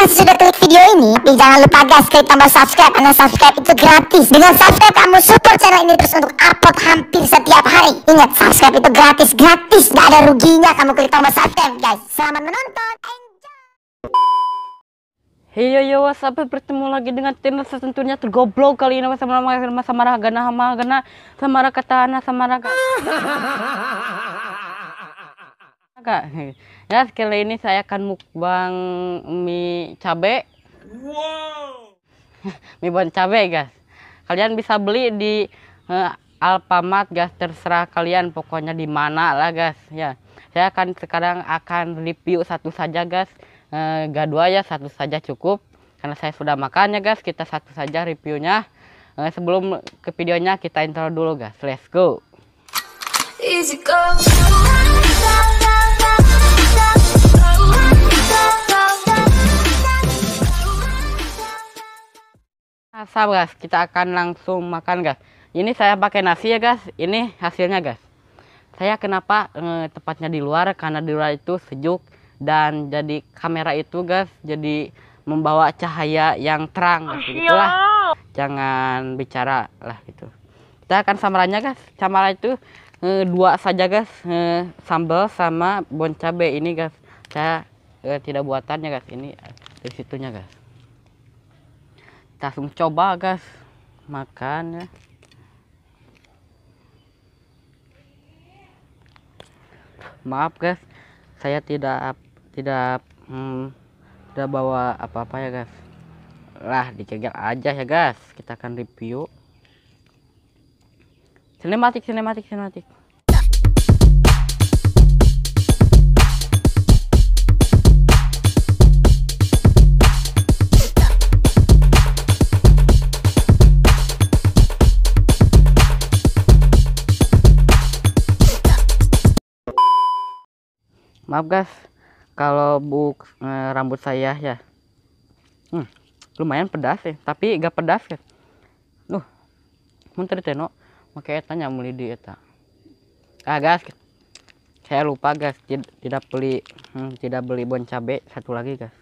masih sudah klik video ini, please jangan lupa guys klik tombol subscribe karena subscribe itu gratis. Dengan subscribe kamu support channel ini terus untuk upload hampir setiap hari. Ingat subscribe itu gratis, gratis, gak ada ruginya kamu klik tombol subscribe guys. Selamat menonton. Hey yo yo what's up? bertemu lagi dengan channel tentunya tergoblok kali ini sama sama sama sama raga nah sama gana sama raga tanah sama raga. Ya, sekali ini saya akan mukbang mie cabe. Wow. mie bon cabe, guys. Kalian bisa beli di uh, Alfamart, guys. Terserah kalian, pokoknya di mana lah, guys. Ya, saya akan sekarang akan review satu saja, guys. Uh, eh, gak dua ya, satu saja cukup. Karena saya sudah makannya, guys. Kita satu saja reviewnya. Uh, sebelum ke videonya, kita intro dulu, guys. Let's go. Easy go asap guys kita akan langsung makan guys ini saya pakai nasi ya guys ini hasilnya guys saya kenapa eh, tepatnya di luar karena di luar itu sejuk dan jadi kamera itu guys jadi membawa cahaya yang terang guys. gitulah jangan bicara lah gitu kita akan samarannya guys samara itu Eh, dua saja guys eh, sambal sama bon cabe ini guys saya eh, tidak buatannya guys ini dari situnya guys kita langsung coba guys makan ya maaf guys saya tidak tidak hmm, tidak bawa apa-apa ya guys lah dicegah aja ya guys kita akan review Cinematic, cinematic, cinematic. maaf guys kalau buk e, eh, rambut saya ya hmm, lumayan pedas ya tapi gak pedas ya nuh menteri teno maka etanya mulai di eta ah gas saya lupa guys tidak beli hmm, tidak beli bon cabe satu lagi guys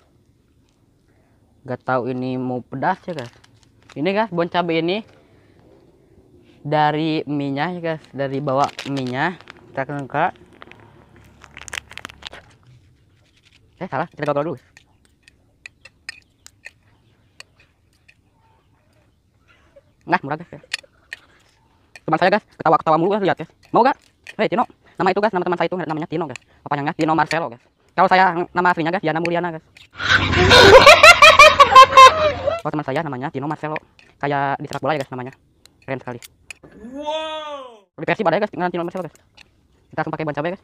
gak tahu ini mau pedas ya guys ini gas bon cabe ini dari minyak ya guys dari bawa minyak kita kena eh salah kita gagal dulu nah murah guys ya teman saya guys ketawa-ketawa mulu guys lihat guys ya. mau gak hei Tino, nama itu guys nama teman saya itu namanya Tino guys papanya guys Tino Marcelo guys kalau saya nama aslinya guys Yana Mulyana guys kalau teman saya namanya Tino Marcelo kayak di sepak bola ya guys namanya keren sekali wow di versi ya guys dengan Tino Marcelo guys kita akan pakai bahan cabai guys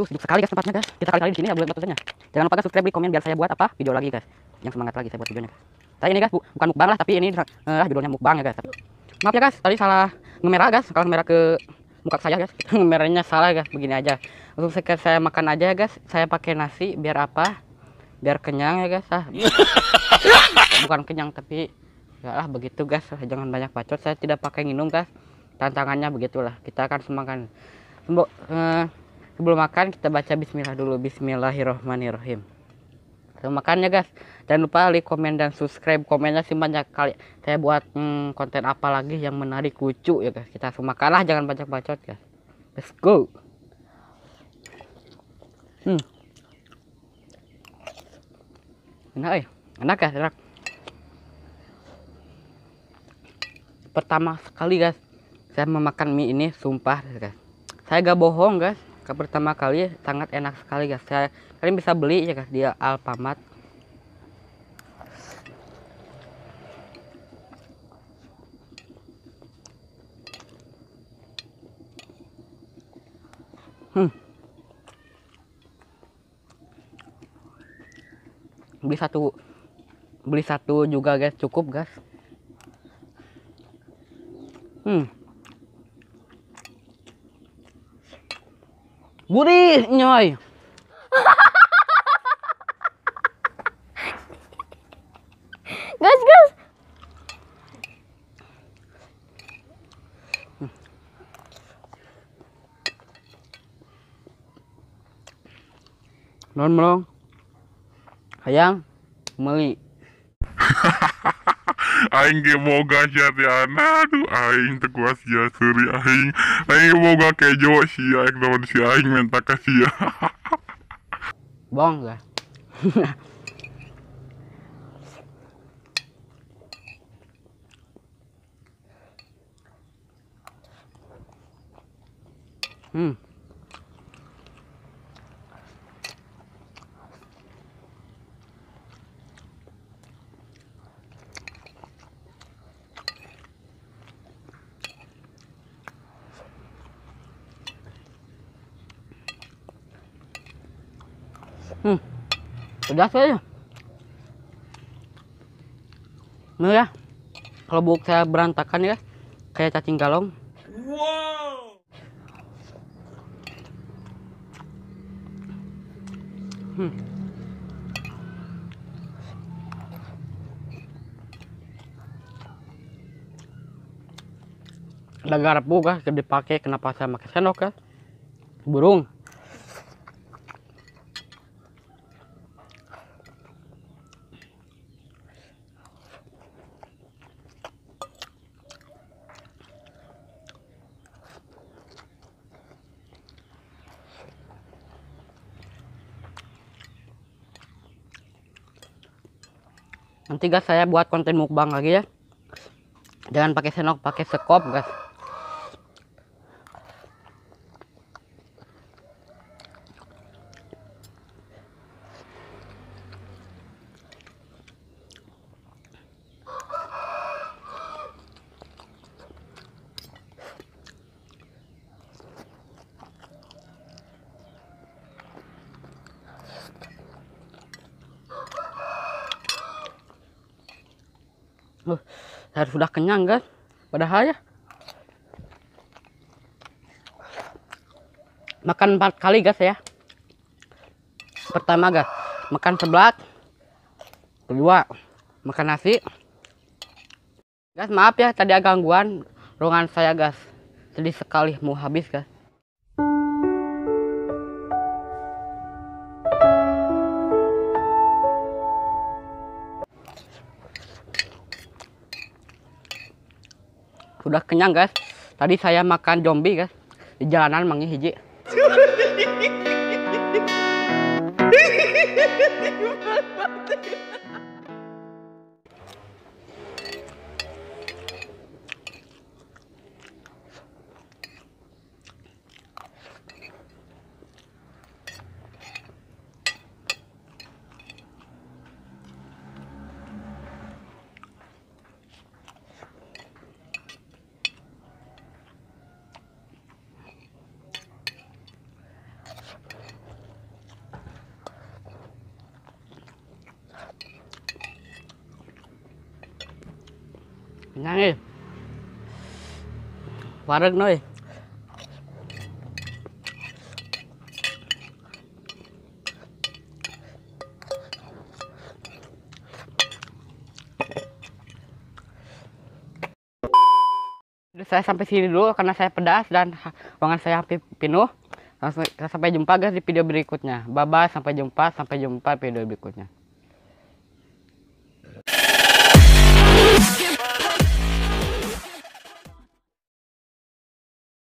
tuh sedikit sekali guys tempatnya guys kita kali-kali di sini ya bulan nya. jangan lupa guys subscribe di komen biar saya buat apa video lagi guys yang semangat lagi saya buat videonya guys saya ini guys bu bukan mukbang lah tapi ini uh, judulnya mukbang ya guys tapi maaf ya guys tadi salah ngemerah guys kalau merah ke muka saya guys merahnya salah guys begini aja langsung saya makan aja ya, guys saya pakai nasi biar apa biar kenyang ya guys ah bukan kenyang tapi ya lah begitu guys jangan banyak bacot saya tidak pakai minum guys tantangannya begitulah kita akan semakan eh, sebelum makan kita baca bismillah dulu bismillahirrohmanirrohim makannya guys jangan lupa like komen dan subscribe komennya sih banyak kali saya buat hmm, konten apa lagi yang menarik lucu ya guys kita semua kalah jangan banyak bacot ya. let's go hmm. enak eh, enak guys enak pertama sekali guys saya memakan mie ini sumpah guys saya gak bohong guys pertama kali sangat enak sekali guys saya kalian bisa beli ya guys di Alfamart hmm. beli satu beli satu juga guys cukup guys hmm Woody nhồi Gus Gus Non melong Hayang Meli aing ge boga sia ti aduh aing teu kuas sia seuri aing aing boga kejo sia aing naon si aing menta ka sia bong gak Hmm. pedas aja Nih ya kalau buk saya berantakan ya kayak cacing galong wow. hmm. ada garpu kah dipakai kenapa saya pakai sendok kah burung nanti guys saya buat konten mukbang lagi ya jangan pakai senok pakai sekop guys Loh, harus sudah kenyang kan? Padahal ya. Makan empat kali gas ya. Pertama gas makan seblak. Kedua, makan nasi. gas maaf ya tadi ada gangguan ruangan saya gas Sedih sekali mau habis gas udah kenyang guys tadi saya makan zombie guys di jalanan mangi hiji Nangis. Wareg noy. Saya sampai sini dulu karena saya pedas dan ruangan saya hampir penuh. Langsung sampai jumpa guys di video berikutnya. Bye bye, sampai jumpa, sampai jumpa video berikutnya.